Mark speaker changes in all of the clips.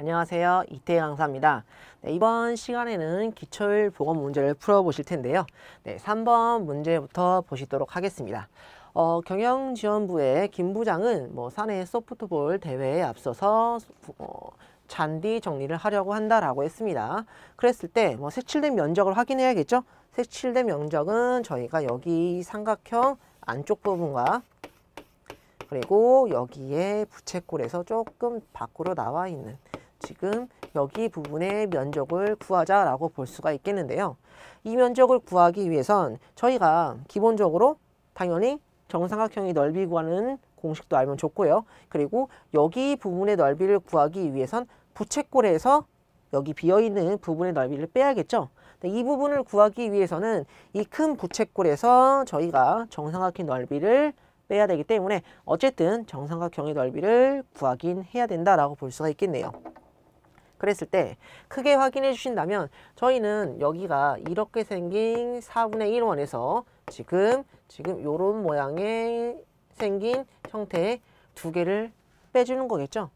Speaker 1: 안녕하세요. 이태희 강사입니다. 네, 이번 시간에는 기출 보건 문제를 풀어보실 텐데요. 네, 3번 문제부터 보시도록 하겠습니다. 어, 경영지원부의 김 부장은 뭐 사내 소프트볼 대회에 앞서서 어, 잔디 정리를 하려고 한다라고 했습니다. 그랬을 때뭐 색칠된 면적을 확인해야겠죠? 색칠된 면적은 저희가 여기 삼각형 안쪽 부분과 그리고 여기에 부채꼴에서 조금 밖으로 나와 있는 지금 여기 부분의 면적을 구하자라고 볼 수가 있겠는데요. 이 면적을 구하기 위해선 저희가 기본적으로 당연히 정삼각형의 넓이 구하는 공식도 알면 좋고요. 그리고 여기 부분의 넓이를 구하기 위해선 부채꼴에서 여기 비어있는 부분의 넓이를 빼야겠죠. 이 부분을 구하기 위해서는 이 큰 부채꼴에서 저희가 정삼각형 넓이를 빼야 되기 때문에 어쨌든 정삼각형의 넓이를 구하긴 해야 된다라고 볼 수가 있겠네요. 그랬을 때 크게 확인해 주신다면 저희는 여기가 이렇게 생긴 4분의 1원에서 지금 지금 요런 모양의 생긴 형태의 두 개를 빼주는 거겠죠.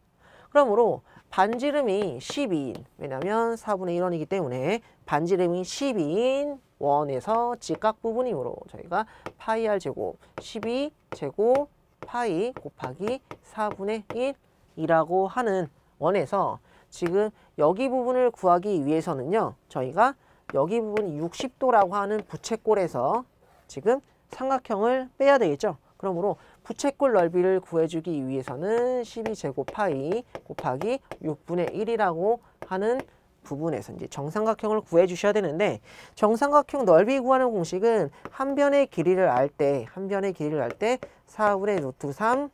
Speaker 1: 그러므로 반지름이 12인 왜냐하면 4분의 1원이기 때문에 반지름이 12인 원에서 직각 부분이므로 저희가 파이 r 제곱 12 제곱 파이 곱하기 4분의 1이라고 하는 원에서 지금 여기 부분을 구하기 위해서는요. 저희가 여기 부분이 60도라고 하는 부채꼴에서 지금 삼각형을 빼야 되겠죠. 그러므로 부채꼴 넓이를 구해주기 위해서는 12제곱 파이 곱하기 6분의 1이라고 하는 부분에서 이제 정삼각형을 구해주셔야 되는데 정삼각형 넓이 구하는 공식은 한 변의 길이를 알 때 한 변의 길이를 알 때 4분의 루트 3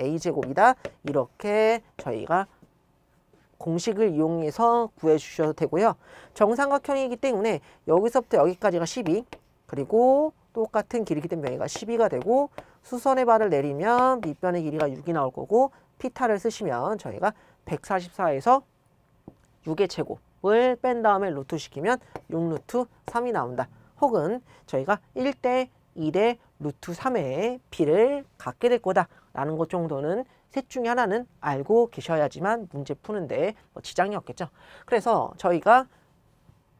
Speaker 1: a제곱이다 이렇게 저희가 공식을 이용해서 구해주셔도 되고요. 정삼각형이기 때문에 여기서부터 여기까지가 12 그리고 똑같은 길이기 때문에 여기가 12가 되고 수선의 발을 내리면 밑변의 길이가 6이 나올 거고 피타를 쓰시면 저희가 144에서 6의 제곱을 뺀 다음에 루트 시키면 6루트 3이 나온다. 혹은 저희가 1대 2대 루트 3의 피를 갖게 될 거다라는 것 정도는 셋 중에 하나는 알고 계셔야지만 문제 푸는데 뭐 지장이 없겠죠. 그래서 저희가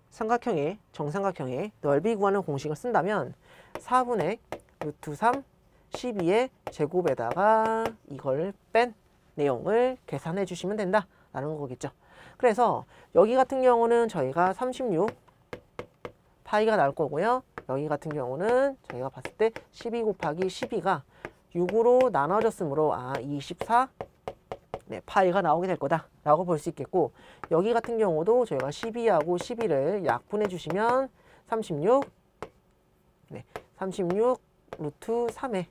Speaker 1: 삼각형의 정삼각형의 넓이 구하는 공식을 쓴다면 4분의 루트 3 12의 제곱에다가 이걸 뺀 내용을 계산해 주시면 된다라는 거겠죠. 그래서 여기 같은 경우는 저희가 36 파이가 나올 거고요. 여기 같은 경우는 저희가 봤을 때 12 곱하기 12가 6으로 나눠졌으므로 아24 네, 파이가 나오게 될 거다 라고 볼 수 있겠고 여기 같은 경우도 저희가 12하고 11을 약분해 주시면 36 네, 36 루트 3에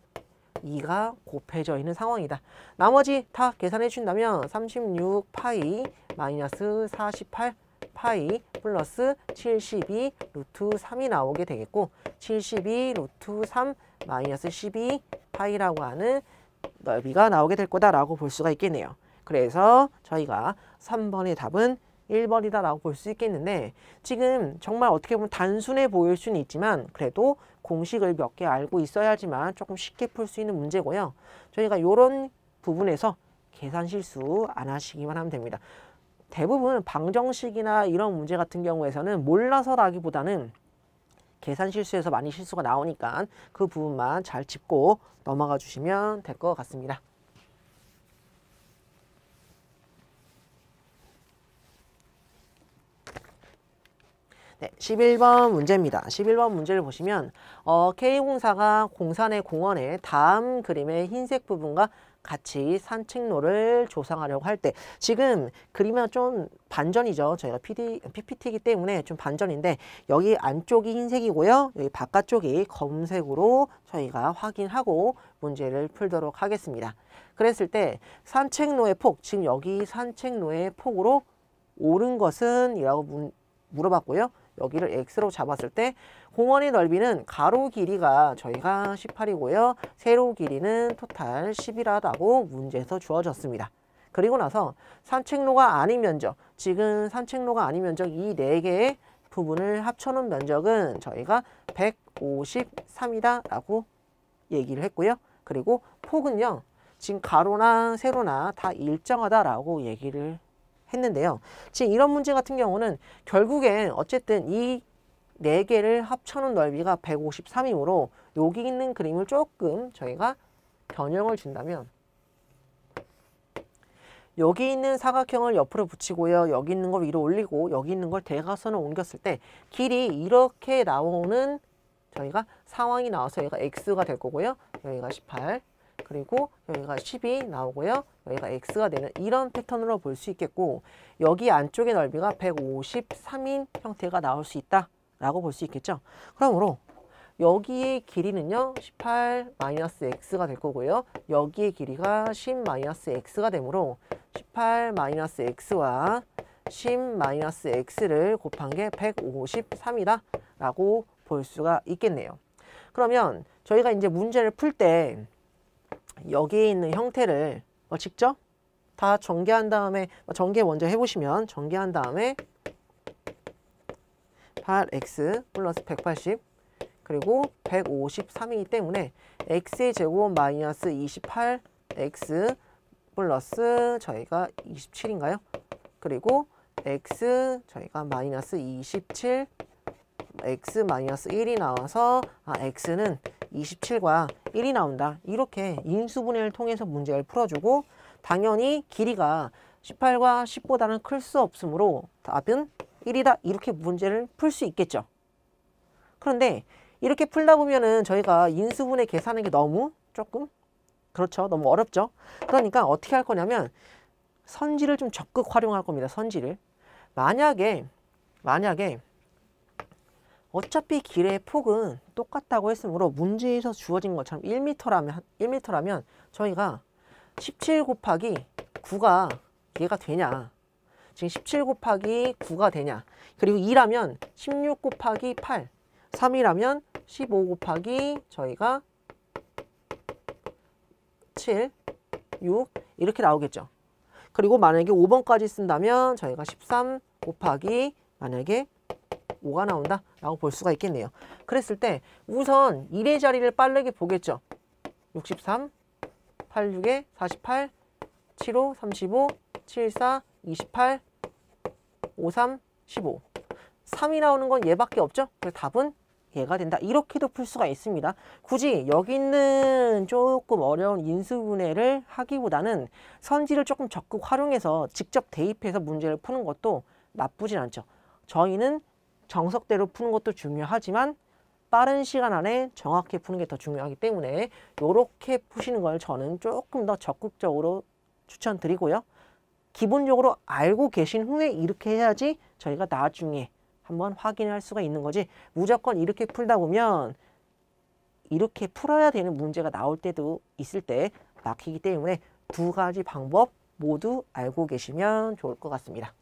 Speaker 1: 2가 곱해져 있는 상황이다. 나머지 다 계산해 준다면 36 파이 마이너스 48 파이 플러스 72 루트 3이 나오게 되겠고 72 루트 3 마이너스 12 파이라고 하는 넓이가 나오게 될 거다라고 볼 수가 있겠네요. 그래서 저희가 3번의 답은 1번이다라고 볼 수 있겠는데 지금 정말 어떻게 보면 단순해 보일 수는 있지만 그래도 공식을 몇 개 알고 있어야지만 조금 쉽게 풀 수 있는 문제고요. 저희가 이런 부분에서 계산 실수 안 하시기만 하면 됩니다. 대부분 방정식이나 이런 문제 같은 경우에서는 몰라서라기보다는 계산 실수에서 많이 실수가 나오니까 그 부분만 잘 짚고 넘어가 주시면 될 것 같습니다. 네, 11번 문제입니다. 11번 문제를 보시면 어, K공사가 공산의 공원에 다음 그림의 흰색 부분과 같이 산책로를 조성하려고 할 때 지금 그림은 좀 반전이죠. 저희가 PD, PPT이기 때문에 좀 반전인데 여기 안쪽이 흰색이고요. 여기 바깥쪽이 검색으로 저희가 확인하고 문제를 풀도록 하겠습니다. 그랬을 때 산책로의 폭, 지금 여기 산책로의 폭으로 오른 것은 이라고 물어봤고요. 여기를 x로 잡았을 때 공원의 넓이는 가로 길이가 저희가 18이고요. 세로 길이는 토탈 10이라고 문제에서 주어졌습니다. 그리고 나서 산책로가 아닌 면적, 지금 산책로가 아닌 면적 이 네 개의 부분을 합쳐놓은 면적은 저희가 153이다라고 얘기를 했고요. 그리고 폭은요. 지금 가로나 세로나 다 일정하다라고 얘기를 했는데요. 지금 이런 문제 같은 경우는 결국엔 어쨌든 이 네개를 합쳐놓은 넓이가 153이므로 여기 있는 그림을 조금 저희가 변형을 준다면 여기 있는 사각형을 옆으로 붙이고요. 여기 있는 걸 위로 올리고 여기 있는 걸 대각선을 옮겼을 때 길이 이렇게 나오는 저희가 상황이 나와서 여기가 X가 될 거고요. 여기가 18 그리고 여기가 10이 나오고요. 여기가 x가 되는 이런 패턴으로 볼 수 있겠고 여기 안쪽의 넓이가 153인 형태가 나올 수 있다라고 볼 수 있겠죠. 그러므로 여기의 길이는요 18 x가 될 거고요 여기의 길이가 10 x가 되므로 18 x와 10 x를 곱한 게 153이다 라고 볼 수가 있겠네요 그러면 저희가 이제 문제를 풀 때 여기에 있는 형태를 어, 직접 다 전개한 다음에 어, 전개 먼저 해보시면 전개한 다음에 8x 플러스 180 그리고 153이기 때문에 x의 제곱 마이너스 28x 플러스 저희가 27인가요? 그리고 x 저희가 마이너스 27 x 마이너스 1이 나와서 아, x는 27과 1이 나온다. 이렇게 인수분해를 통해서 문제를 풀어주고 당연히 길이가 18과 10보다는 클 수 없으므로 답은 1이다. 이렇게 문제를 풀 수 있겠죠. 그런데 이렇게 풀다 보면은 저희가 인수분해 계산하는 게 너무 조금 그렇죠. 너무 어렵죠. 그러니까 어떻게 할 거냐면 선지를 좀 적극 활용할 겁니다. 선지를. 만약에 만약에 어차피 길의 폭은 똑같다고 했으므로 문제에서 주어진 것처럼 1m라면 1m라면 저희가 17 곱하기 9가 얘가 되냐 지금 17 곱하기 9가 되냐 그리고 2라면 16 곱하기 8 3이라면 15 곱하기 저희가 7 6 이렇게 나오겠죠 그리고 만약에 5번까지 쓴다면 저희가 13 곱하기 만약에 5가 나온다 라고 볼 수가 있겠네요 그랬을 때 우선 1의 자리를 빠르게 보겠죠 63 86에 48 75 35 74 28 53 15 3이 나오는 건 얘밖에 없죠 그래서 답은 얘가 된다 이렇게도 풀 수가 있습니다 굳이 여기 있는 조금 어려운 인수분해를 하기보다는 선지를 조금 적극 활용해서 직접 대입해서 문제를 푸는 것도 나쁘진 않죠 저희는 정석대로 푸는 것도 중요하지만 빠른 시간 안에 정확히 푸는 게 더 중요하기 때문에 이렇게 푸시는 걸 저는 조금 더 적극적으로 추천드리고요. 기본적으로 알고 계신 후에 이렇게 해야지 저희가 나중에 한번 확인할 수가 있는 거지 무조건 이렇게 풀다 보면 이렇게 풀어야 되는 문제가 나올 때도 있을 때 막히기 때문에 두 가지 방법 모두 알고 계시면 좋을 것 같습니다.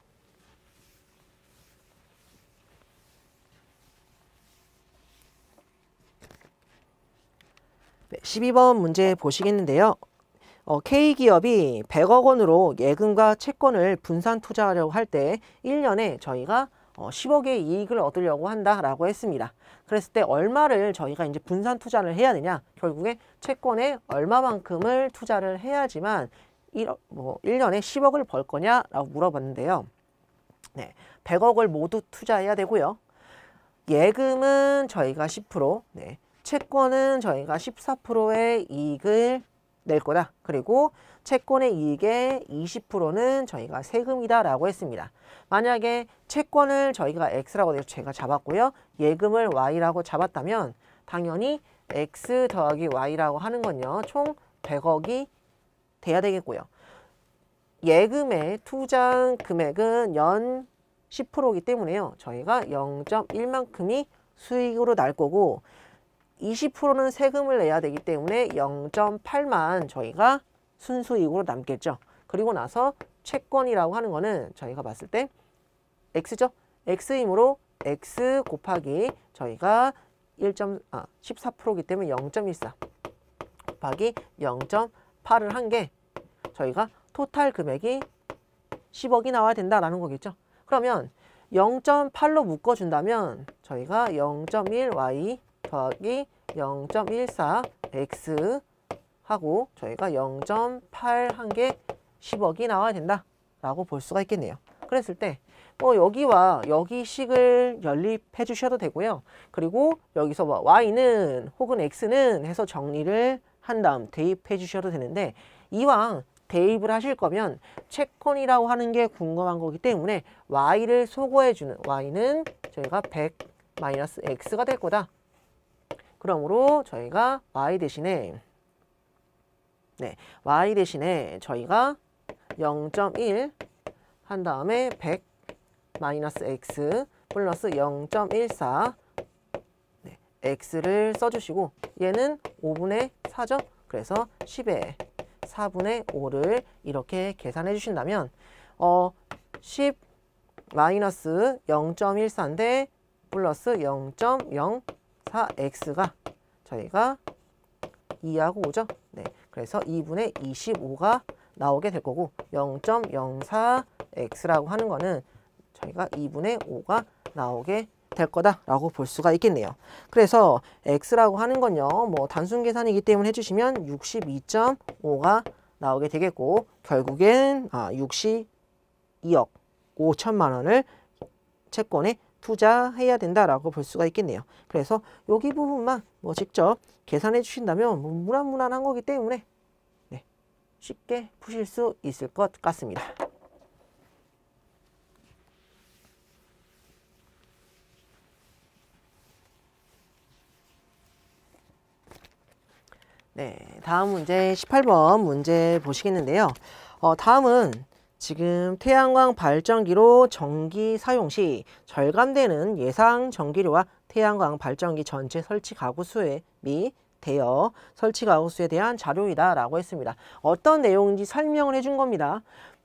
Speaker 1: 1 2번 문제 보시겠는데요. 어, K기업이 백억 원으로 예금과 채권을 분산 투자하려고 할때 일년에 저희가 어, 10억의 이익을 얻으려고 한다라고 했습니다. 그랬을 때 얼마를 저희가 이제 분산 투자를 해야 되냐? 결국에 채권에 얼마만큼을 투자를 해야지만 1, 뭐 1년에 10억을 벌 거냐라고 물어봤는데요. 네, 100억을 모두 투자해야 되고요. 예금은 저희가 10%, 네, 채권은 저희가 14%의 이익을 낼 거다. 그리고 채권의 이익의 20%는 저희가 세금이다라고 했습니다. 만약에 채권을 저희가 X라고 해서 제가 잡았고요. 예금을 Y라고 잡았다면 당연히 X 더하기 Y라고 하는 건요. 총 100억이 돼야 되겠고요. 예금의 투자 금액은 연 10%이기 때문에요. 저희가 0.1만큼이 수익으로 날 거고 20%는 세금을 내야 되기 때문에 0.8만 저희가 순수익으로 남겠죠. 그리고 나서 채권이라고 하는 거는 저희가 봤을 때 X죠. X이므로 X 곱하기 저희가 1. 아, 14%이기 때문에 0.14 곱하기 0.8을 한 게 저희가 토탈 금액이 10억이 나와야 된다라는 거겠죠. 그러면 0.8로 묶어준다면 저희가 0.1y 더하기 0.14 x 하고 저희가 0.8 한 개 10억이 나와야 된다라고 볼 수가 있겠네요. 그랬을 때 뭐 여기와 여기식을 연립해 주셔도 되고요. 그리고 여기서 뭐 y는 혹은 x는 해서 정리를 한 다음 대입해 주셔도 되는데 이왕 대입을 하실 거면 채권이라고 하는 게 궁금한 거기 때문에 y를 소거해 주는 y는 저희가 100 x가 될 거다. 그러므로 저희가 y 대신에 네, y 대신에 저희가 0.1 한 다음에 100 마이너스 x 플러스 0.14 네, x를 써주시고 얘는 5분의 4죠. 그래서 10에 4분의 5를 이렇게 계산해 주신다면 어, 10 마이너스 0.14인데 플러스 0.0 4x가 저희가 2하고 5죠. 네, 그래서 2분의 25가 나오게 될 거고 0.04x라고 하는 거는 저희가 2분의 5가 나오게 될 거다라고 볼 수가 있겠네요. 그래서 x라고 하는 건요. 뭐 단순 계산이기 때문에 해주시면 62.5가 나오게 되겠고 결국엔 아, 62억 5천만 원을 채권에 투자해야 된다라고 볼 수가 있겠네요. 그래서 여기 부분만 뭐 직접 계산해 주신다면 뭐 무난무난한 거기 때문에 네, 쉽게 푸실 수 있을 것 같습니다. 네, 다음 문제 18번 문제 보시겠는데요. 어, 다음은 지금 태양광 발전기로 전기 사용 시 절감되는 예상 전기료와 태양광 발전기 전체 설치 가구 수에 미 대여 설치 가구 수에 대한 자료이다 라고 했습니다. 어떤 내용인지 설명을 해준 겁니다.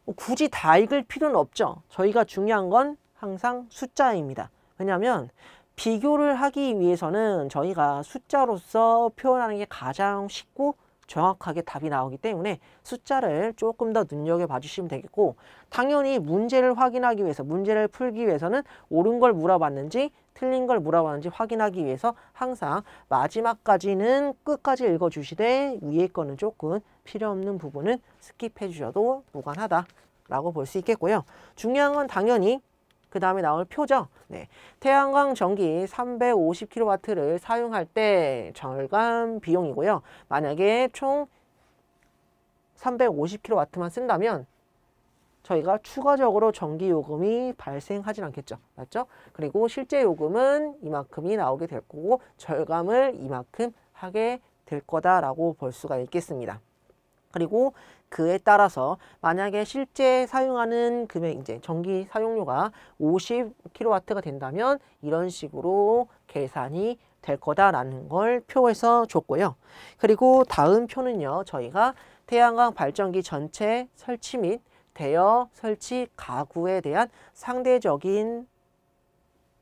Speaker 1: 뭐 굳이 다 읽을 필요는 없죠. 저희가 중요한 건 항상 숫자입니다. 왜냐하면 비교를 하기 위해서는 저희가 숫자로서 표현하는 게 가장 쉽고 정확하게 답이 나오기 때문에 숫자를 조금 더 눈여겨봐 주시면 되겠고 당연히 문제를 확인하기 위해서 문제를 풀기 위해서는 옳은 걸 물어봤는지 틀린 걸 물어봤는지 확인하기 위해서 항상 마지막까지는 끝까지 읽어주시되 위에 거는 조금 필요없는 부분은 스킵해 주셔도 무관하다라고 볼 수 있겠고요. 중요한 건 당연히 그 다음에 나올 표죠. 네. 태양광 전기 350kW를 사용할 때 절감 비용이고요. 만약에 총 350kW만 쓴다면 저희가 추가적으로 전기 요금이 발생하진 않겠죠. 맞죠? 그리고 실제 요금은 이만큼이 나오게 될 거고 절감을 이만큼 하게 될 거다라고 볼 수가 있겠습니다. 그리고 그에 따라서 만약에 실제 사용하는 금액 이제 전기 사용료가 50kW가 된다면 이런 식으로 계산이 될 거다라는 걸 표에서 줬고요. 그리고 다음 표는요. 저희가 태양광 발전기 전체 설치 및 대여 설치 가구에 대한 상대적인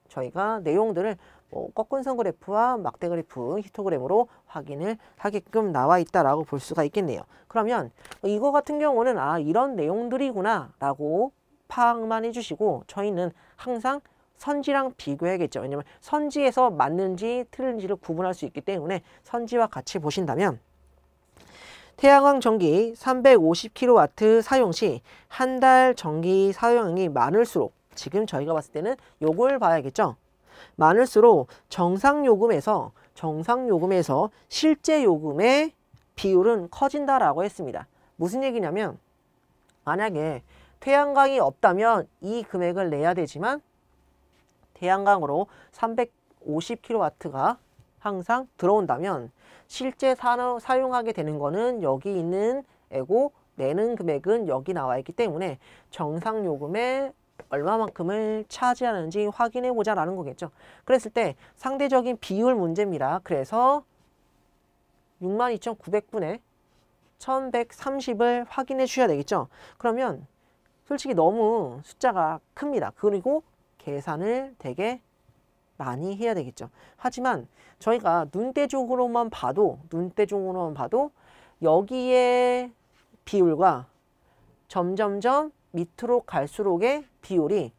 Speaker 1: 저희가 내용들을 뭐 꺾은 선 그래프와 막대 그래프 히토그램으로 확인을 하게끔 나와 있다라고 볼 수가 있겠네요. 그러면 이거 같은 경우는 아 이런 내용들이구나 라고 파악만 해주시고 저희는 항상 선지랑 비교해야겠죠. 왜냐면 선지에서 맞는지 틀린지를 구분할 수 있기 때문에 선지와 같이 보신다면 태양광 전기 350kW 사용 시 한 달 전기 사용량이 많을수록 지금 저희가 봤을 때는 요걸 봐야겠죠. 많을수록 정상 요금에서 정상 요금에서 실제 요금의 비율은 커진다라고 했습니다. 무슨 얘기냐면 만약에 태양광이 없다면 이 금액을 내야 되지만 태양광으로 350kW가 항상 들어온다면 실제 산업 사용하게 되는 거는 여기 있는 애고 내는 금액은 여기 나와 있기 때문에 정상 요금의 얼마만큼을 차지하는지 확인해보자 라는 거겠죠. 그랬을 때 상대적인 비율 문제입니다. 그래서 62,900분의 1130을 확인해 주셔야 되겠죠. 그러면 솔직히 너무 숫자가 큽니다. 그리고 계산을 되게 많이 해야 되겠죠. 하지만 저희가 눈대중으로만 봐도 눈대중으로만 봐도 여기에 비율과 점점점 밑으로 갈수록의 비율이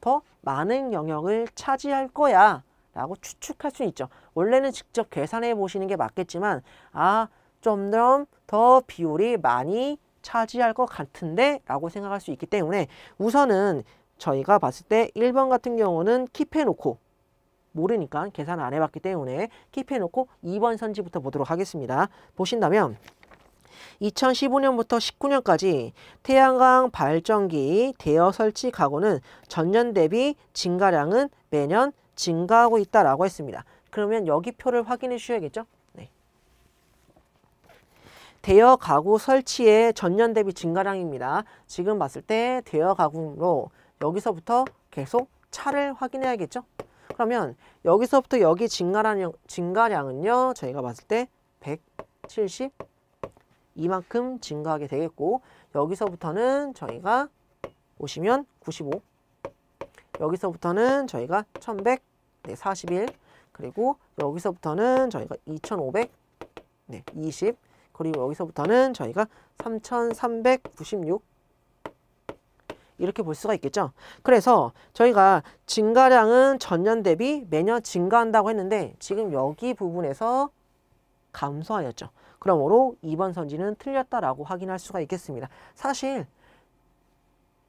Speaker 1: 더 많은 영역을 차지할 거야 라고 추측할 수 있죠. 원래는 직접 계산해 보시는 게 맞겠지만 아 좀 더 비율이 많이 차지할 것 같은데 라고 생각할 수 있기 때문에 우선은 저희가 봤을 때 1번 같은 경우는 킵해놓고 모르니까 계산 안 해봤기 때문에 킵해놓고 2번 선지부터 보도록 하겠습니다. 보신다면 2015년부터 19년까지 태양광 발전기 대여 설치 가구는 전년 대비 증가량은 매년 증가하고 있다라고 했습니다. 그러면 여기 표를 확인해 주셔야겠죠? 네. 대여 가구 설치의 전년 대비 증가량입니다. 지금 봤을 때 대여 가구로 여기서부터 계속 차를 확인해야겠죠? 그러면 여기서부터 여기 증가량, 증가량은요. 저희가 봤을 때170 이만큼 증가하게 되겠고 여기서부터는 저희가 보시면 95 여기서부터는 저희가 1100 네, 41 그리고 여기서부터는 저희가 2500 네, 20 그리고 여기서부터는 저희가 3396 이렇게 볼 수가 있겠죠. 그래서 저희가 증가량은 전년 대비 매년 증가한다고 했는데 지금 여기 부분에서 감소하였죠. 그러므로 2번 선지는 틀렸다라고 확인할 수가 있겠습니다. 사실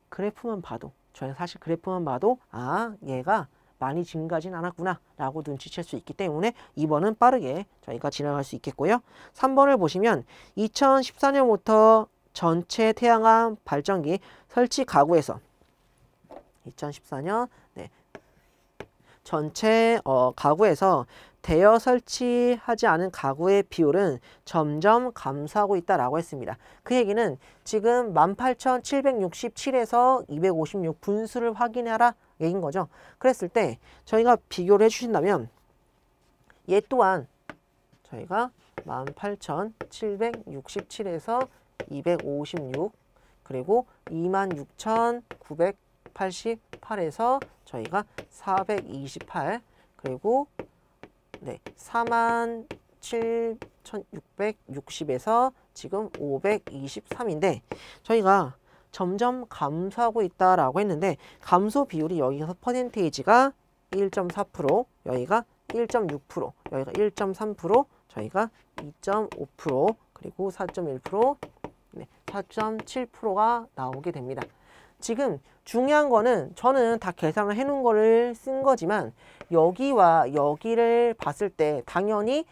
Speaker 1: 그래프만 봐도 저는 사실 그래프만 봐도 아 얘가 많이 증가하진 않았구나 라고 눈치챌 수 있기 때문에 2번은 빠르게 저희가 진행할 수 있겠고요. 3번을 보시면 2014년부터 전체 태양암 발전기 설치 가구에서 2014년 네, 전체 어, 가구에서 대여 설치하지 않은 가구의 비율은 점점 감소하고 있다라고 했습니다. 그 얘기는 지금 18,767에서 256 분수를 확인해라 얘긴 거죠. 그랬을 때 저희가 비교를 해주신다면 얘 또한 저희가 18,767에서 256 그리고 26,988에서 저희가 428 그리고 네, 4 7,660에서 지금 523인데 저희가 점점 감소하고 있다라고 했는데 감소 비율이 여기서 퍼센테이지가 1.4% 여기가 1.6% 여기가 1.3% 저희가 2.5% 그리고 4.1% 네, 4.7%가 나오게 됩니다. 지금 중요한 거는 저는 다 계산을 해놓은 거를 쓴 거지만 여기와 여기를 봤을 때 당연히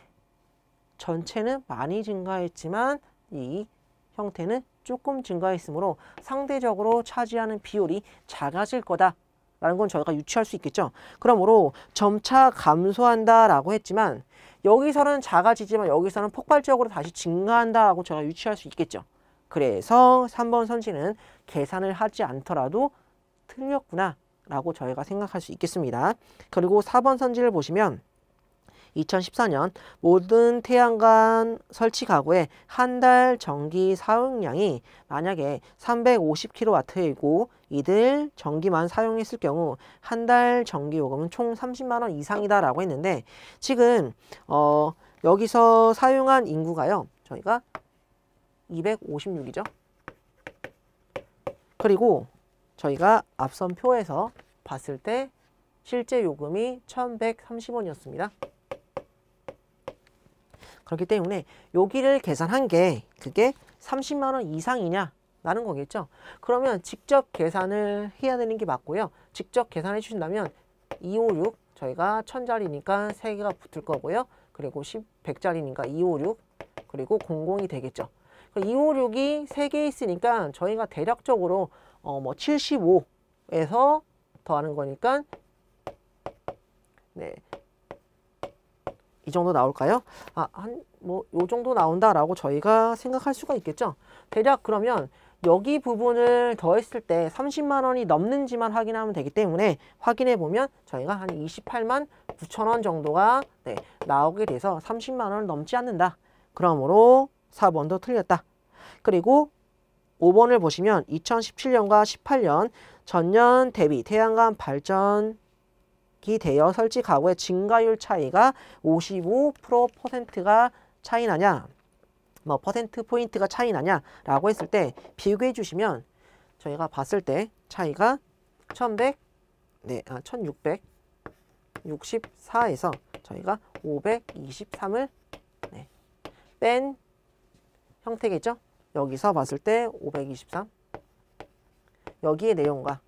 Speaker 1: 전체는 많이 증가했지만 이 형태는 조금 증가했으므로 상대적으로 차지하는 비율이 작아질 거다 라는 건 저희가 유추할 수 있겠죠. 그러므로 점차 감소한다라고 했지만 여기서는 작아지지만 여기서는 폭발적으로 다시 증가한다라고 희가 유추할 수 있겠죠. 그래서 3번 선지는 계산을 하지 않더라도 틀렸구나 라고 저희가 생각할 수 있겠습니다. 그리고 4번 선지를 보시면 2014년 모든 태양광 설치 가구의 한 달 전기 사용량이 만약에 350kW이고 이들 전기만 사용했을 경우 한 달 전기 요금은 총 30만원 이상이다 라고 했는데 지금 어 여기서 사용한 인구가요 저희가 256이죠 그리고 저희가 앞선 표에서 봤을 때 실제 요금이 1130원이었습니다. 그렇기 때문에 여기를 계산한 게 그게 30만원 이상이냐 라는 거겠죠. 그러면 직접 계산을 해야 되는 게 맞고요. 직접 계산해 주신다면 256 저희가 1000자리니까 3개가 붙을 거고요. 그리고 10, 100자리니까 256 그리고 00이 되겠죠. 그 256이 3개 있으니까 저희가 대략적으로 어, 뭐 75에서 더하는 거니까 네. 이 정도 나올까요? 아, 한, 뭐, 요 정도 나온다라고 저희가 생각할 수가 있겠죠? 대략 그러면 여기 부분을 더했을 때 30만 원이 넘는지만 확인하면 되기 때문에 확인해 보면 저희가 한 28만 9천 원 정도가 네, 나오게 돼서 30만 원을 넘지 않는다. 그러므로 4번도 틀렸다. 그리고 5번을 보시면 2017년과 18년 전년 대비 태양광 발전기 대여 설치 가구의 증가율 차이가 55%가 차이 나냐 뭐 퍼센트 포인트가 차이 나냐라고 했을 때 비교해 주시면 저희가 봤을 때 차이가 1100 네, 아, 1664에서 저희가 523을 네, 뺀 형태겠죠? 여기서 봤을 때 523. 여기의 내용과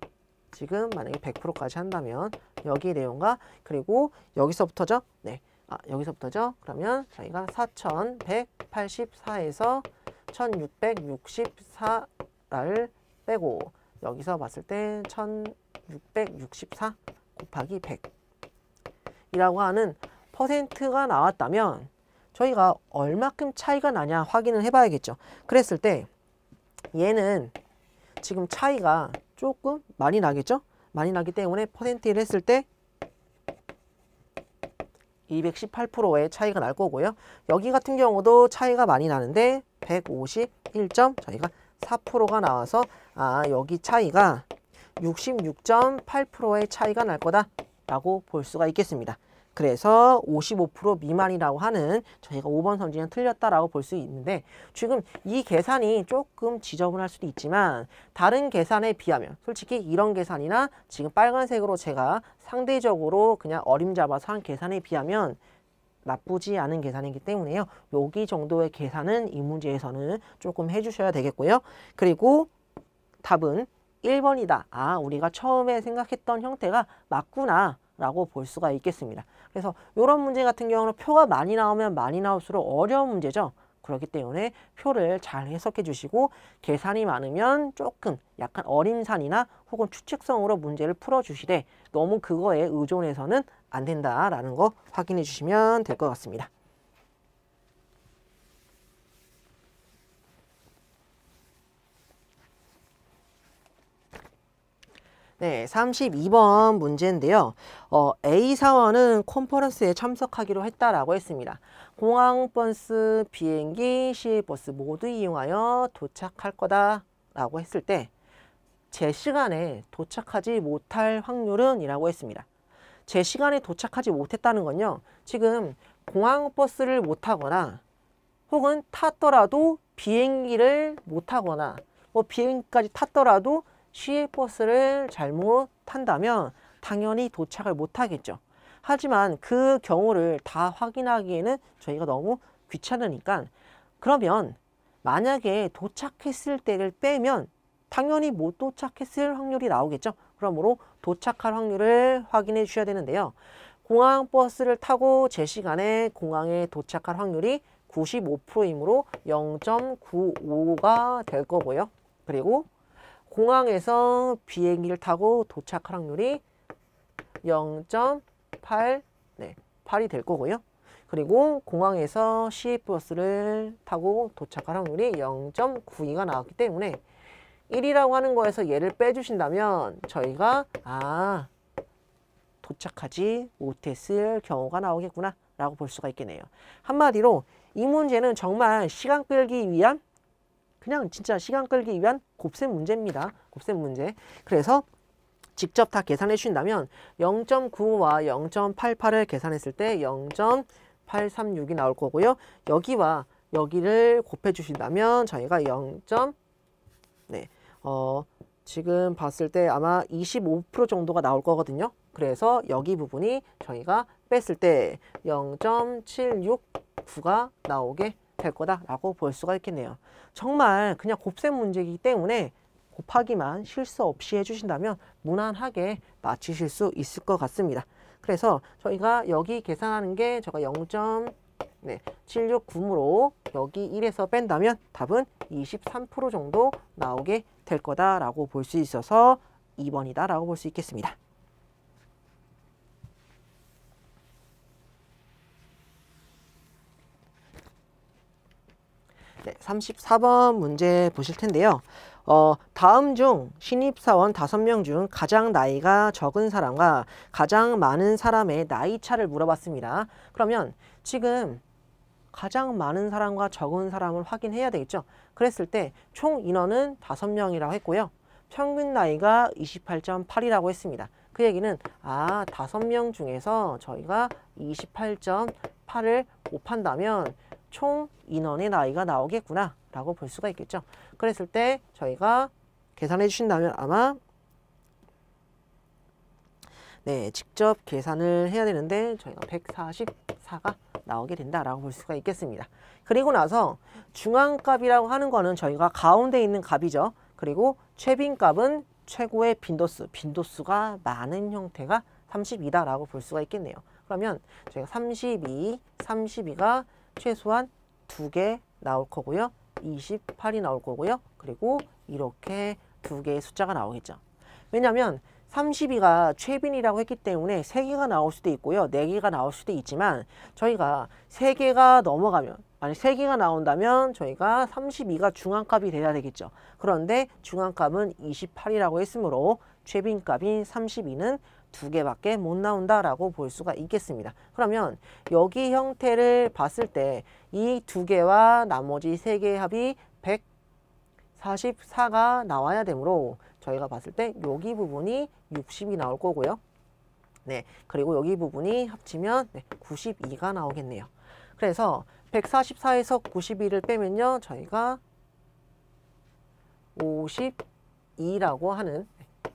Speaker 1: 지금 만약에 100%까지 한다면 여기의 내용과 그리고 여기서부터죠? 네. 아, 여기서부터죠? 그러면 저희가 4184에서 1664를 빼고 여기서 봤을 때 1664 곱하기 100이라고 하는 퍼센트가 나왔다면 저희가 얼마큼 차이가 나냐 확인을 해봐야겠죠. 그랬을 때 얘는 지금 차이가 조금 많이 나겠죠? 많이 나기 때문에 퍼센트를 했을 때 218%의 차이가 날 거고요. 여기 같은 경우도 차이가 많이 나는데 151점 저희가 4%가 나와서 아 여기 차이가 66.8%의 차이가 날 거다 라고 볼 수가 있겠습니다. 그래서 55% 미만이라고 하는 저희가 5번 선진은 틀렸다라고 볼 수 있는데 지금 이 계산이 조금 지저분할 수도 있지만 다른 계산에 비하면 솔직히 이런 계산이나 지금 빨간색으로 제가 상대적으로 그냥 어림잡아서 한 계산에 비하면 나쁘지 않은 계산이기 때문에요. 여기 정도의 계산은 이 문제에서는 조금 해주셔야 되겠고요. 그리고 답은 1번이다. 아 우리가 처음에 생각했던 형태가 맞구나. 라고 볼 수가 있겠습니다. 그래서 이런 문제 같은 경우는 표가 많이 나오면 많이 나올수록 어려운 문제죠. 그렇기 때문에 표를 잘 해석해 주시고 계산이 많으면 조금 약간 어림산이나 혹은 추측성으로 문제를 풀어주시되 너무 그거에 의존해서는 안 된다라는 거 확인해 주시면 될 것 같습니다. 네, 32번 문제인데요. 어, A 사원은 컨퍼런스에 참석하기로 했다라고 했습니다. 공항버스, 비행기, 시외버스 모두 이용하여 도착할 거다라고 했을 때 제 시간에 도착하지 못할 확률은 이라고 했습니다. 제 시간에 도착하지 못했다는 건요. 지금 공항버스를 못 타거나 혹은 탔더라도 비행기를 못 타거나 뭐 비행기까지 탔더라도 시외 버스를 잘못 탄다면 당연히 도착을 못하겠죠. 하지만 그 경우를 다 확인하기에는 저희가 너무 귀찮으니까 그러면 만약에 도착했을 때를 빼면 당연히 못 도착했을 확률이 나오겠죠. 그러므로 도착할 확률을 확인해 주셔야 되는데요. 공항 버스를 타고 제 시간에 공항에 도착할 확률이 95%이므로 0.95가 될 거고요. 그리고 공항에서 비행기를 타고 도착 할 확률이 0.8 네, 8이 될 거고요. 그리고 공항에서 시외버스를 타고 도착할 확률이 0.92가 나왔기 때문에 1이라고 하는 거에서 얘를 빼주신다면 저희가 아 도착하지 못했을 경우가 나오겠구나 라고 볼 수가 있겠네요. 한마디로 이 문제는 정말 시간 끌기 위한 그냥 진짜 시간 끌기 위한 곱셈 문제입니다. 곱셈 문제. 그래서 직접 다 계산해 주신다면 0.9와 0.88을 계산했을 때 0.836이 나올 거고요. 여기와 여기를 곱해 주신다면 저희가 0. 네. 어, 지금 봤을 때 아마 25% 정도가 나올 거거든요. 그래서 여기 부분이 저희가 뺐을 때 0.769가 나오게 될 거다라고 볼 수가 있겠네요. 정말 그냥 곱셈 문제이기 때문에 곱하기만 실수 없이 해주신다면 무난하게 맞히실수 있을 것 같습니다. 그래서 저희가 여기 계산하는 게 제가 0.769으로 여기 1에서 뺀다면 답은 23% 정도 나오게 될 거다라고 볼 수 있어서 2번이다라고 볼 수 있겠습니다. 네, 34번 문제 보실 텐데요. 어, 다음 중 신입사원 다섯 명 중 가장 나이가 적은 사람과 가장 많은 사람의 나이 차를 물어봤습니다. 그러면 지금 가장 많은 사람과 적은 사람을 확인해야 되겠죠. 그랬을 때 총 인원은 다섯 명이라고 했고요. 평균 나이가 28.8이라고 했습니다. 그 얘기는 아 다섯 명 중에서 저희가 28.8을 곱한다면 총 인원의 나이가 나오겠구나 라고 볼 수가 있겠죠. 그랬을 때 저희가 계산해 주신다면 아마 네, 직접 계산을 해야 되는데 저희가 144가 나오게 된다라고 볼 수가 있겠습니다. 그리고 나서 중앙값이라고 하는 거는 저희가 가운데 있는 값이죠. 그리고 최빈값은 최고의 빈도수, 빈도수가 많은 형태가 32다라고 볼 수가 있겠네요. 그러면 저희가 32, 32가 최소한 2개 나올 거고요. 28이 나올 거고요. 그리고 이렇게 2 개의 숫자가 나오겠죠. 왜냐하면 32가 최빈이라고 했기 때문에 3개가 나올 수도 있고요. 4개가 나올 수도 있지만 저희가 3개가 넘어가면 만약 3개가 나온다면 저희가 32가 중앙값이 돼야 되겠죠. 그런데 중앙값은 28이라고 했으므로 최빈값인 32는 두 개밖에 못 나온다라고 볼 수가 있겠습니다. 그러면 여기 형태를 봤을 때 이 두 개와 나머지 세 개의 합이 144가 나와야 되므로 저희가 봤을 때 여기 부분이 60이 나올 거고요. 네, 그리고 여기 부분이 합치면 92가 나오겠네요. 그래서 144에서 92를 빼면요. 저희가 52라고 하는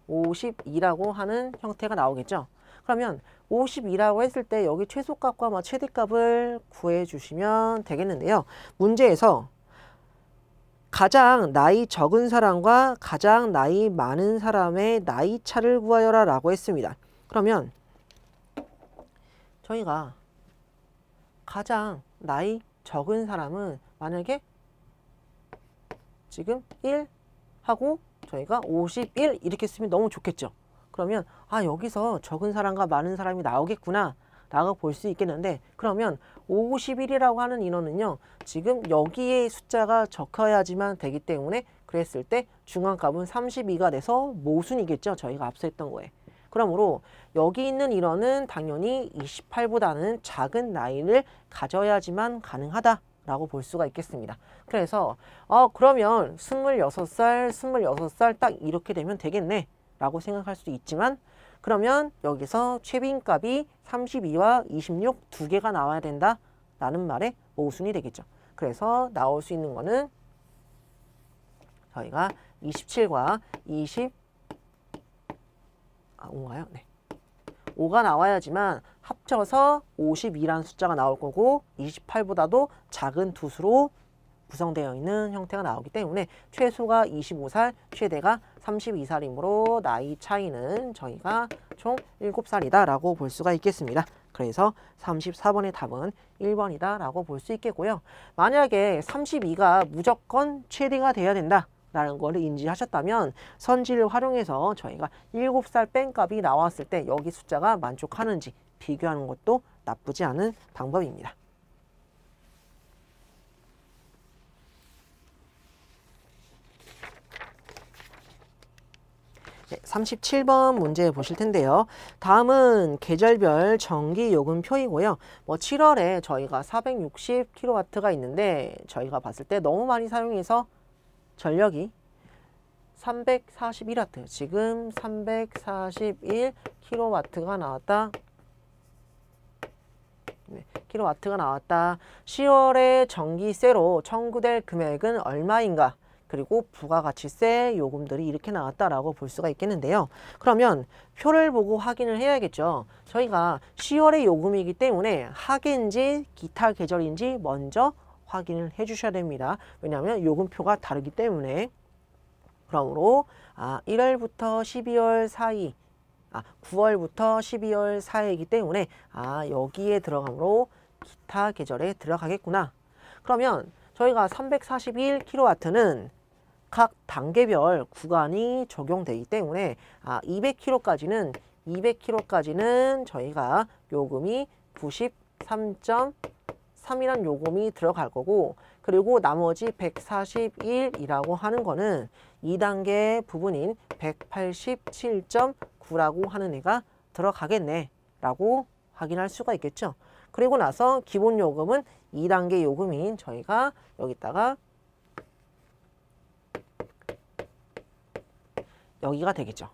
Speaker 1: 52라고 하는 형태가 나오겠죠. 그러면 52라고 했을 때 여기 최소값과 뭐 최대값을 구해주시면 되겠는데요. 문제에서 가장 나이 적은 사람과 가장 나이 많은 사람의 나이 차를 구하여라 라고 했습니다. 그러면 저희가 가장 나이 적은 사람은 만약에 지금 1 하고 저희가 51 이렇게 쓰면 너무 좋겠죠. 그러면 아 여기서 적은 사람과 많은 사람이 나오겠구나 라고 볼 수 있겠는데 그러면 51이라고 하는 인원은요 지금 여기에 숫자가 적혀야지만 되기 때문에 그랬을 때 중앙값은 32가 돼서 모순이겠죠 저희가 앞서 했던 거에 그러므로 여기 있는 인원은 당연히 28보다는 작은 나이를 가져야지만 가능하다 라고 볼 수가 있겠습니다. 그래서 어 그러면 26살, 26살 딱 이렇게 되면 되겠네 라고 생각할 수도 있지만 그러면 여기서 최빈값이 32와 26 두 개가 나와야 된다 라는 말의 모순이 되겠죠. 그래서 나올 수 있는 거는 저희가 27과 20 아, 온가요? 네. 5가 나와야지만 합쳐서 52라는 숫자가 나올 거고 28보다도 작은 두 수로 구성되어 있는 형태가 나오기 때문에 최소가 25살, 최대가 32살이므로 나이 차이는 저희가 총 7살이다라고 볼 수가 있겠습니다. 그래서 34번의 답은 1번이다라고 볼 수 있겠고요. 만약에 32가 무조건 최대가 돼야 된다. 라는 거를 인지하셨다면 선지를 활용해서 저희가 7살 뺀값이 나왔을 때 여기 숫자가 만족하는지 비교하는 것도 나쁘지 않은 방법입니다. 37번 문제 보실 텐데요. 다음은 계절별 전기 요금 표이고요. 뭐 7월에 저희가 460kW가 있는데 저희가 봤을 때 너무 많이 사용해서 전력이 341와트 지금 341kW가 나왔다 네, 킬로와트가 나왔다 10월에 전기세로 청구될 금액은 얼마인가 그리고 부가가치세 요금들이 이렇게 나왔다라고 볼 수가 있겠는데요 그러면 표를 보고 확인을 해야겠죠 저희가 10월의 요금이기 때문에 하계인지 기타 계절인지 먼저 확인을 해주셔야 됩니다. 왜냐하면 요금표가 다르기 때문에 그러므로 아, 1월부터 12월 사이 아, 9월부터 12월 사이이기 때문에 아, 여기에 들어가므로 기타 계절에 들어가겠구나. 그러면 저희가 341kW는 각 단계별 구간이 적용되기 때문에 아, 200kW까지는 200kW까지는 저희가 요금이 93. 3이란 요금이 들어갈 거고 그리고 나머지 141이라고 하는 거는 2단계 부분인 187.9라고 하는 애가 들어가겠네 라고 확인할 수가 있겠죠. 그리고 나서 기본 요금은 2단계 요금인 저희가 여기다가 여기가 되겠죠.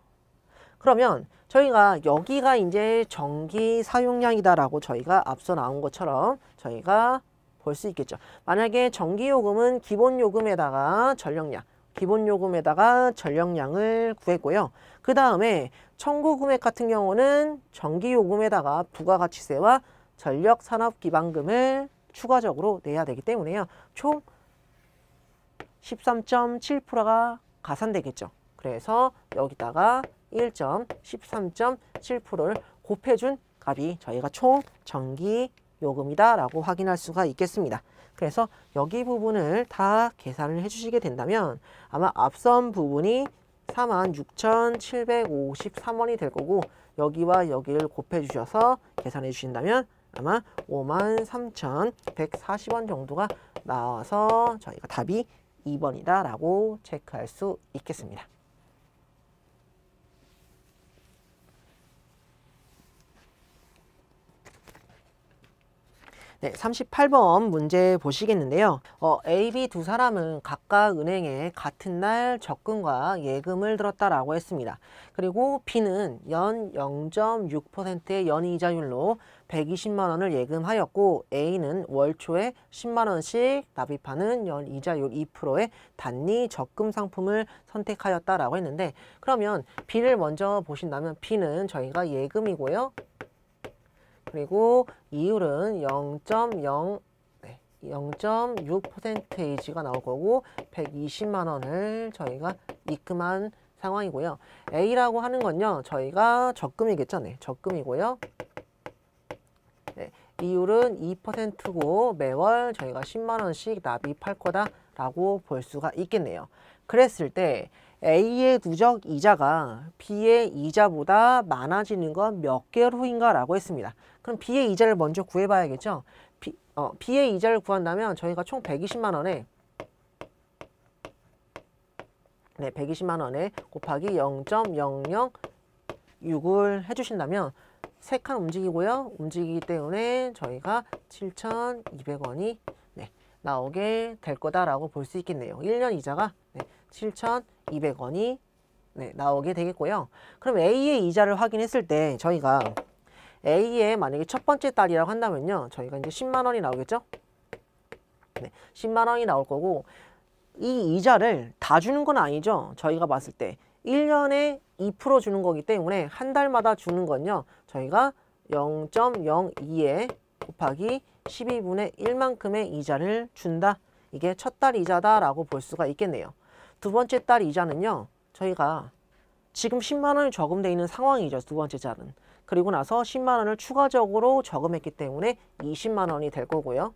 Speaker 1: 그러면 저희가 여기가 이제 전기 사용량이다라고 저희가 앞서 나온 것처럼 저희가 볼 수 있겠죠. 만약에 전기요금은 기본요금에다가 전력량, 기본요금에다가 전력량을 구했고요. 그 다음에 청구금액 같은 경우는 전기요금에다가 부가가치세와 전력산업기반금을 추가적으로 내야 되기 때문에요. 총 13.7%가 가산되겠죠. 그래서 여기다가 1.13.7%를 곱해준 값이 저희가 총 전기 요금이다라고 확인할 수가 있겠습니다. 그래서 여기 부분을 다 계산을 해주시게 된다면 아마 앞선 부분이 46,753원이 될 거고 여기와 여기를 곱해주셔서 계산해 주신다면 아마 53,140원 정도가 나와서 저희가 답이 2번이다라고 체크할 수 있겠습니다. 네, 38번 문제 보시겠는데요. 어, A, B 두 사람은 각각 은행에 같은 날 적금과 예금을 들었다라고 했습니다. 그리고 B는 연 0.6%의 연이자율로 120만 원을 예금하였고 A는 월초에 10만 원씩 납입하는 연 이자율 2%의 단리 적금 상품을 선택하였다라고 했는데 그러면 B를 먼저 보신다면 B는 저희가 예금이고요. 그리고 이율은 0.0 네, 0.6%페이지가 나올 거고 120만 원을 저희가 입금한 상황이고요. A라고 하는 건요. 저희가 적금이겠죠. 네, 적금이고요. 네, 이율은 2%고 매월 저희가 10만 원씩 납입할 거다라고 볼 수가 있겠네요. 그랬을 때 A의 누적 이자가 B의 이자보다 많아지는 건 몇 개월 후인가 라고 했습니다. 그럼 B의 이자를 먼저 구해봐야겠죠. B, 어, B의 이자를 구한다면 저희가 총 120만 원에 네, 120만 원에 곱하기 0 0 0 6을 해주신다면 세 칸 움직이고요. 움직이기 때문에 저희가 7,200원이 네, 나오게 될 거다라고 볼 수 있겠네요. 1년 이자가 네, 7,200원이 네, 나오게 되겠고요. 그럼 A의 이자를 확인했을 때 저희가 A의 만약에 첫 번째 딸이라고 한다면요. 저희가 이제 10만 원이 나오겠죠? 네, 10만 원이 나올 거고 이 이자를 다 주는 건 아니죠. 저희가 봤을 때 1년에 2% 주는 거기 때문에 한 달마다 주는 건요. 저희가 0.02에 곱하기 12분의 1만큼의 이자를 준다. 이게 첫 달 이자다라고 볼 수가 있겠네요. 두 번째 달 이자는요. 저희가 지금 10만 원이 저금어 있는 상황이죠. 두 번째 자은 그리고 나서 10만 원을 추가적으로 저금했기 때문에 20만 원이 될 거고요.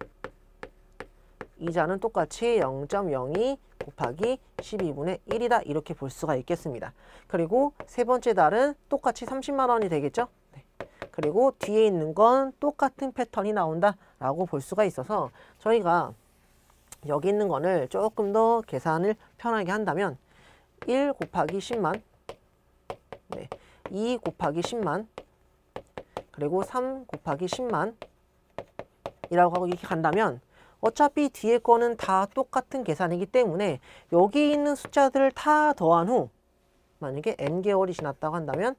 Speaker 1: 이자는 똑같이 0.02 곱하기 12분의 1이다 이렇게 볼 수가 있겠습니다. 그리고 세 번째 달은 똑같이 30만 원이 되겠죠. 네. 그리고 뒤에 있는 건 똑같은 패턴이 나온다라고 볼 수가 있어서 저희가 여기 있는 거를 조금 더 계산을 편하게 한다면 1 곱하기 10만 네. 2 곱하기 10만 그리고 3 곱하기 10만 이라고 하고 이렇게 간다면 어차피 뒤에 거는 다 똑같은 계산이기 때문에 여기 있는 숫자들을 다 더한 후 만약에 n개월이 지났다고 한다면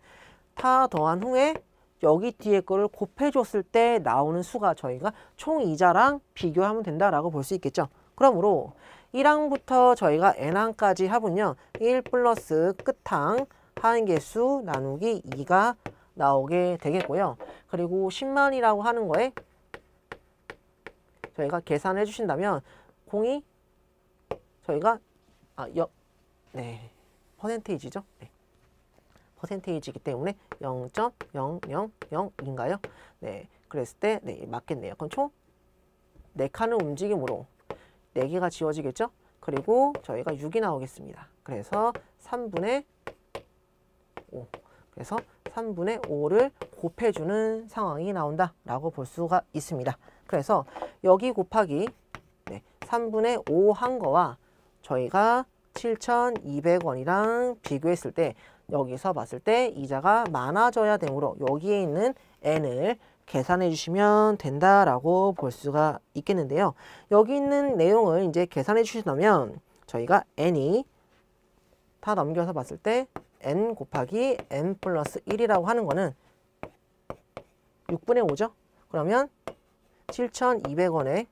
Speaker 1: 다 더한 후에 여기 뒤에 거를 곱해줬을 때 나오는 수가 저희가 총 이자랑 비교하면 된다라고 볼 수 있겠죠. 그러므로 1항부터 저희가 n항까지 하은요1 플러스 끝항 한 개수 나누기 2가 나오게 되겠고요. 그리고 10만이라고 하는 거에 저희가 계산해 주신다면 공이 저희가 아, 여, 네, 퍼센테이지죠. 네. 퍼센테이지이기 때문에 0.000인가요? 네, 그랬을 때 네, 맞겠네요. 그럼 총 4칸의 움직임으로 4개가 지워지겠죠? 그리고 저희가 6이 나오겠습니다. 그래서 3분의 5. 그래서 3분의 5를 곱해주는 상황이 나온다라고 볼 수가 있습니다. 그래서 여기 곱하기 네, 3분의 5 한 거와 저희가 7,200원이랑 비교했을 때 여기서 봤을 때 이자가 많아져야 되므로 여기에 있는 n을 계산해 주시면 된다라고 볼 수가 있겠는데요. 여기 있는 내용을 이제 계산해 주신다면 저희가 n이 다 넘겨서 봤을 때 n 곱하기 n 플러스 1이라고 하는 거는 6분의 5죠. 그러면 7,200원에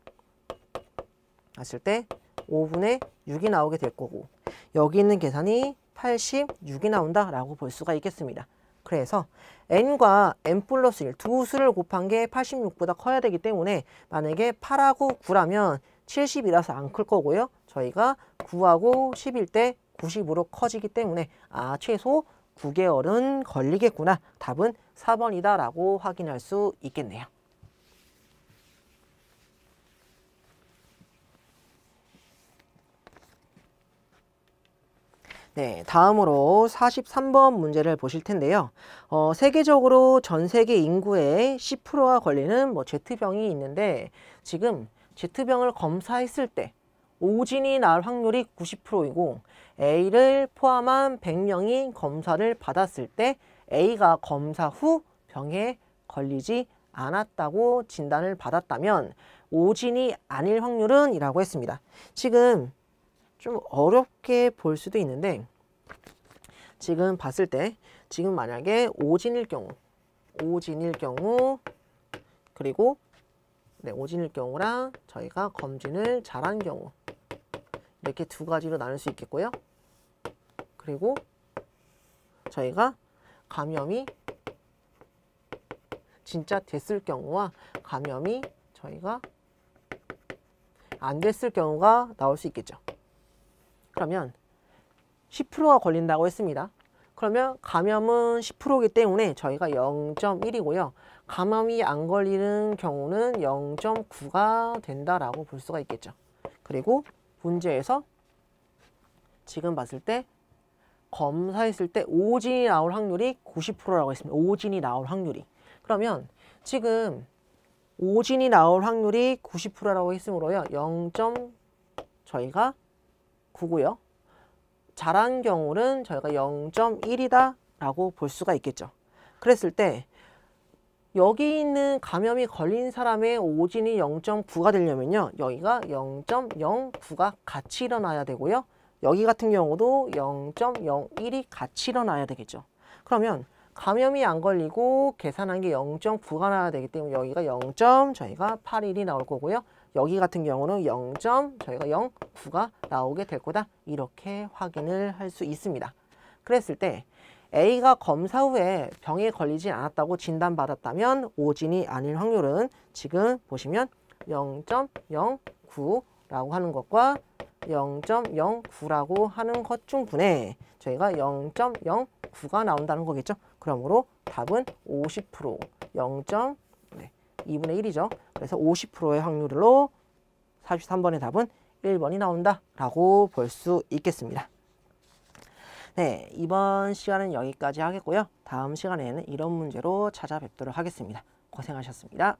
Speaker 1: 갔을 때 5분의 6이 나오게 될 거고 여기 있는 계산이 86이 나온다라고 볼 수가 있겠습니다. 그래서 n과 n 플러스 1 두 수를 곱한 게 86보다 커야 되기 때문에 만약에 8하고 9라면 70이라서 안 클 거고요. 저희가 9하고 10일 때 90으로 커지기 때문에 아 최소 9개월은 걸리겠구나. 답은 4번이다라고 확인할 수 있겠네요. 네, 다음으로 43번 문제를 보실 텐데요. 어, 세계적으로 전 세계 인구의 10%가 걸리는 뭐 제트병이 있는데 지금 제트병을 검사했을 때 오진이 날 확률이 90%이고 A를 포함한 100명이 검사를 받았을 때 A가 검사 후 병에 걸리지 않았다고 진단을 받았다면 오진이 아닐 확률은 이라고 했습니다. 지금 좀 어렵게 볼 수도 있는데 지금 봤을 때 지금 만약에 오진일 경우 오진일 경우 그리고 네, 오진일 경우랑 저희가 검진을 잘한 경우 이렇게 두 가지로 나눌 수 있겠고요. 그리고 저희가 감염이 진짜 됐을 경우와 감염이 저희가 안 됐을 경우가 나올 수 있겠죠. 그러면 10%가 걸린다고 했습니다. 그러면 감염은 10%이기 때문에 저희가 0.1이고요. 감염이 안 걸리는 경우는 0.9가 된다라고 볼 수가 있겠죠. 그리고 문제에서 지금 봤을 때 검사했을 때 오진이 나올 확률이 90%라고 했습니다. 오진이 나올 확률이. 그러면 지금 오진이 나올 확률이 90%라고 했으므로요. 0. 저희가 9고요. 잘한 경우는 저희가 0.1이다라고 볼 수가 있겠죠. 그랬을 때 여기 있는 감염이 걸린 사람의 오진이 0.9가 되려면요. 여기가 0.09가 같이 일어나야 되고요. 여기 같은 경우도 0.01이 같이 일어나야 되겠죠. 그러면 감염이 안 걸리고 계산한 게 0.9가 나야 되기 때문에 여기가 0. 저희가 81이 나올 거고요. 여기 같은 경우는 0. 저희가 0.9가 나오게 될 거다. 이렇게 확인을 할 수 있습니다. 그랬을 때 A가 검사 후에 병에 걸리지 않았다고 진단받았다면 오진이 아닐 확률은 지금 보시면 0.09라고 하는 것과 0.09라고 하는 것 중 분에 저희가 0.09가 나온다는 거겠죠. 그러므로 답은 50% 0. 네, 2분의 1이죠. 그래서 50%의 확률로 43번의 답은 1번이 나온다라고 볼 수 있겠습니다. 네, 이번 시간은 여기까지 하겠고요. 다음 시간에는 이런 문제로 찾아뵙도록 하겠습니다. 고생하셨습니다.